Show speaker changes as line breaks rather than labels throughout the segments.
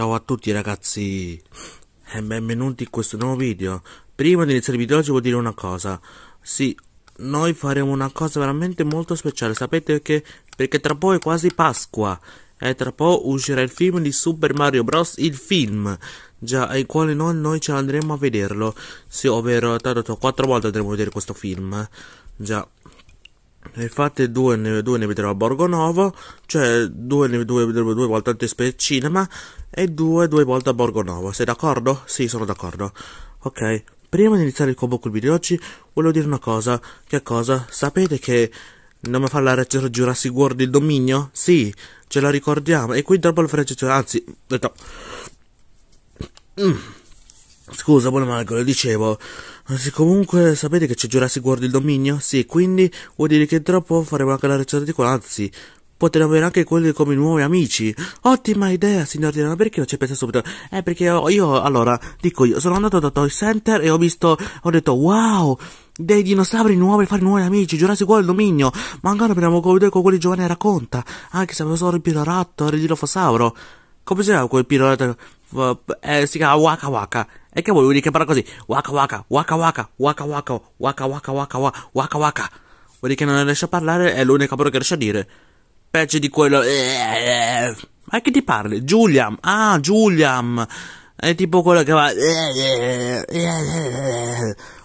Ciao a tutti ragazzi e eh, benvenuti in questo nuovo video Prima di iniziare il video ci vuol dire una cosa Sì, noi faremo una cosa veramente molto speciale Sapete perché? Perché tra poco è quasi Pasqua E eh, tra poco uscirà il film di Super Mario Bros. Il film Già, ai quali noi, noi ce l'andremo a vederlo Sì, ovvero, tanto quattro volte andremo a vedere questo film Già fate due ne, due ne vedrò a Borgo Novo, cioè due, ne vedrò due volte al all'Antispace Cinema e due due volte a Borgo Novo, Sei d'accordo? Sì, sono d'accordo. Ok, prima di iniziare il combo col video di oggi, volevo dire una cosa. Che cosa? Sapete che non mi fa la recensione Jurassic World il dominio? Sì, ce la ricordiamo. E qui dopo la recensione, anzi, detto... Mm. Scusa, buon Marco, lo dicevo... Anzi, comunque, sapete che c'è Jurassic World il dominio? Sì, quindi vuol dire che troppo faremo anche la recensione di quello, anzi, potremmo avere anche quelli come nuovi amici. Ottima idea, signor Dirano, perché non ci pensato subito? Eh, perché io, io, allora, dico io, sono andato da Toy Center e ho visto, ho detto, wow, dei dinosauri nuovi, fare nuovi amici, Jurassic World il Dominio, Ma ancora magari abbiamo vedere con quelli giovani racconta, anche se avevo solo il pirarattore, il dinofosauro. Come si chiama quel pirata eh, si chiama Waka Waka. E che vuoi lui che parla così? Waka Waka, Waka Waka, Waka Waka, Waka Waka Waka Waka Waka. Vuol dire che non riesce a parlare, è l'unica parola che riesce a dire. Peggio di quello... Eh, eh. Ma che ti parli? Juliam. Ah, Juliam. È tipo quello che va... Eh,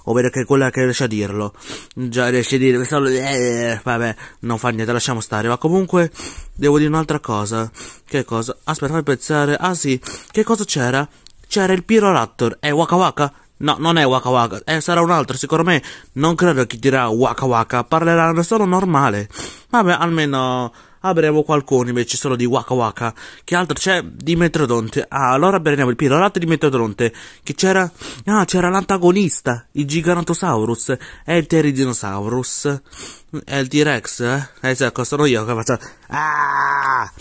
ovvero che è quella che riesce a dirlo. Già riesce a dire questa. Eh, vabbè, non fa niente, lasciamo stare. Ma comunque, devo dire un'altra cosa. Che cosa? Aspetta, fammi pensare. Ah sì, che cosa c'era? C'era il Piro Raptor. È Waka Waka? No, non è Waka Waka, eh, sarà un altro, secondo me non credo che dirà Waka Waka, parleranno solo normale. Vabbè, almeno a Brevo qualcuno invece solo di Waka Waka. Che altro c'è di Metrodonte? Ah, allora prendiamo il L'altro di Metrodonte. Che c'era... Ah, c'era l'antagonista, il Gigantosaurus e il Pteridinosaurus. E il T-Rex, eh? Eh, sì, ecco, sono io che faccio... Ah!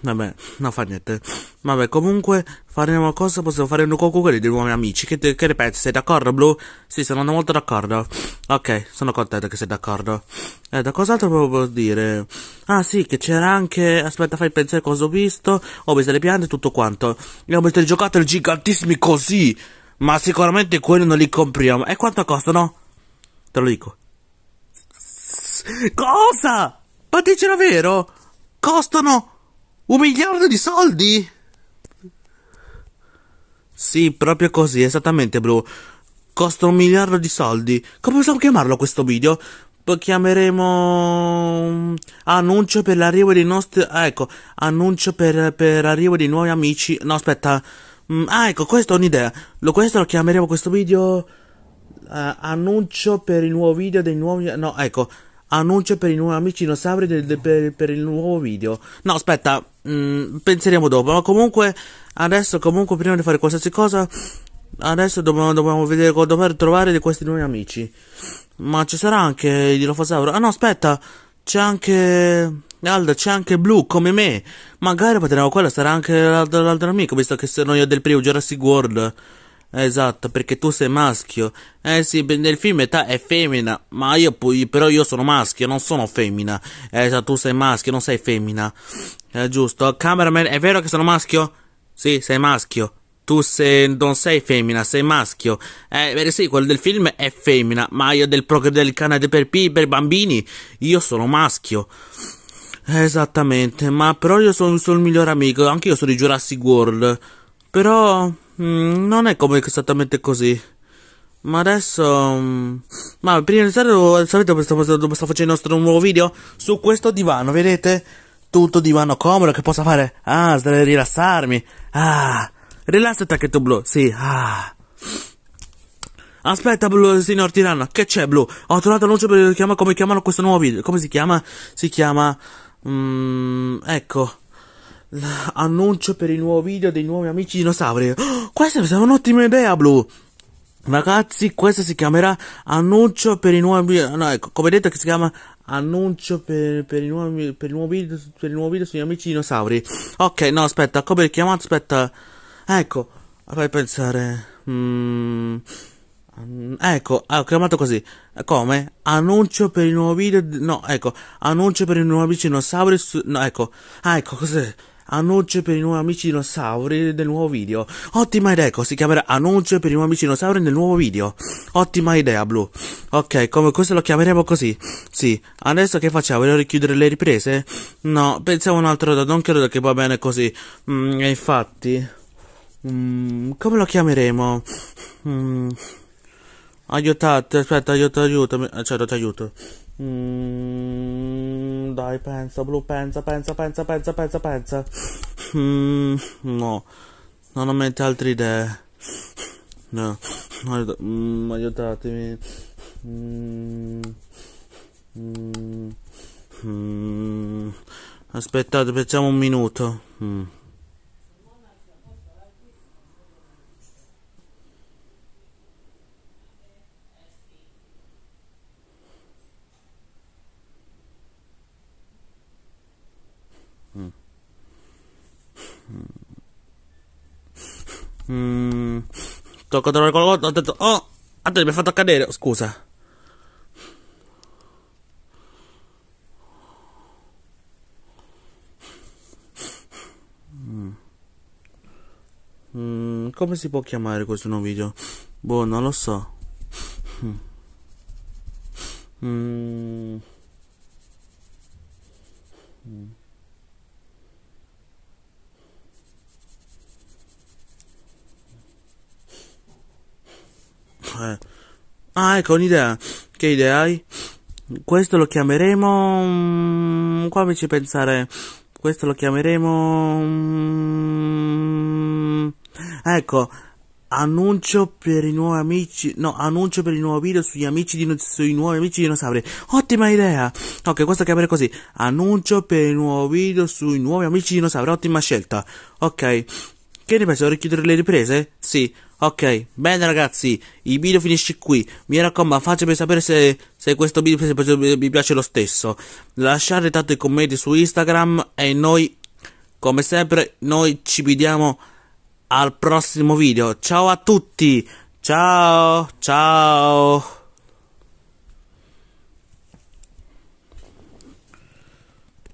Vabbè, non fa niente. Vabbè, comunque, faremo cosa? Possiamo fare un coccugoli dei nuovi amici. Che, te, che ne pensi? Sei d'accordo, Blue? Sì, sono molto d'accordo. Ok, sono contento che sei d'accordo. Eh, da cos'altro volevo dire? Ah, sì, che c'era anche... Aspetta, fai pensare cosa ho visto. Ho visto le piante e tutto quanto. E ho visto i giocattoli gigantissimi così. Ma sicuramente quelli non li compriamo. E quanto costano? Te lo dico. Cosa? Ma dici vero? Costano un miliardo di soldi? Sì, proprio così, esattamente, Blue. Costa un miliardo di soldi. Come possiamo chiamarlo questo video? Poi chiameremo... Mm, annuncio per l'arrivo dei nostri... Ah, ecco, annuncio per, per l'arrivo dei nuovi amici... No, aspetta. Mm, ah, ecco, questa è un'idea. Lo, questo lo chiameremo questo video... Uh, annuncio per il nuovo video dei nuovi... No, ecco annuncio per i nuovi amici dinosauri del, del, per, per, il nuovo video. No, aspetta, mh, mm, penseremo dopo. Ma comunque, adesso, comunque, prima di fare qualsiasi cosa, adesso dobbiamo, dobbiamo vedere cosa dover trovare di questi nuovi amici. Ma ci sarà anche il Dilophosauro. Ah, no, aspetta, c'è anche. Alda, c'è anche Blue come me. Magari potremmo quella sarà anche l'altro, l'altro amico, visto che sono io del primo Jurassic World. Esatto, perché tu sei maschio. Eh sì, nel film età è femmina, ma io poi, però io sono maschio, non sono femmina. Esatto, tu sei maschio, non sei femmina. È eh, giusto. Cameraman, è vero che sono maschio? Sì, sei maschio. Tu sei, non sei femmina, sei maschio. Eh, sì, quello del film è femmina, ma io del programma del canale per, P, per bambini, io sono maschio. Esattamente, ma però io sono, sono il miglior amico, anche io sono di Jurassic World. Però... Mm, non è come esattamente così. Ma adesso... Mm, ma prima di iniziare, sapete dove sto, dove sto facendo il nostro nuovo video? Su questo divano, vedete? Tutto divano comodo che possa fare... Ah, rilassarmi. Ah, rilassati tacchetto blu, sì, ah. Aspetta, blu, signor Tirano. che c'è, blu? Ho trovato l'annuncio per chiama, come chiamano questo nuovo video. Come si chiama? Si chiama... Um, ecco annuncio per il nuovo video dei nuovi amici dinosauri. Oh, questa mi sembra un'ottima idea, Blu. Ragazzi, questa si chiamerà annuncio per i nuovi... No, ecco, come detto che si chiama annuncio per, per, i nuovi, per, il nuovo video, per il nuovo video sugli amici dinosauri. Ok, no, aspetta, come è chiamato? Aspetta. Ecco, fai pensare... Mm, ecco, ah, ho chiamato così. Come? Annuncio per il nuovo video... No, ecco, annuncio per i nuovi amici dinosauri... Su, no, ecco. Ah, ecco, cos'è? annuncio per i nuovi amici dinosauri del nuovo video. Ottima idea, così ecco, chiamerà annuncio per i nuovi amici dinosauri nel nuovo video. Ottima idea, Blu. Ok, come questo lo chiameremo così. Sì, adesso che facciamo? Voglio richiudere le riprese? No, pensiamo un altro dato, non credo che va bene così. Mm, infatti... Mm, come lo chiameremo? Mm, aiutate, aspetta, aiuto, aiutami. Eh, certo, ti aiuto. Mm, dai, pensa, blu, pensa, pensa, pensa, pensa, pensa, pensa. Mm, no, non ho mente altre idee. No, mm, aiutatemi. Mm, mm, mm, aspettate, pensiamo un minuto. Mm. Sto controllando con ho detto, oh, Antonio mi ha fatto cadere, oh, scusa. Mm. Mm, come si può chiamare questo nuovo video? Boh, non lo so. Mm. mm. Eh. Ah, ecco un'idea. Che idea hai? Questo lo chiameremo... Mm, qua mi ci pensare. Questo lo chiameremo... Mm, ecco. Annuncio per i nuovi amici. No, annuncio per il nuovo video sugli amici di, sui nuovi amici dinosauri. Ottima idea! Ok, questo chiamare così. Annuncio per il nuovo video sui nuovi amici dinosauri. Ottima scelta. Ok. Che ne pensi? Vorrei chiudere le riprese? Sì. Ok, bene ragazzi, il video finisce qui. Mi raccomando, fatemi sapere se, se questo video vi piace lo stesso. Lasciate tanto i commenti su Instagram e noi, come sempre, noi ci vediamo al prossimo video. Ciao a tutti, ciao, ciao.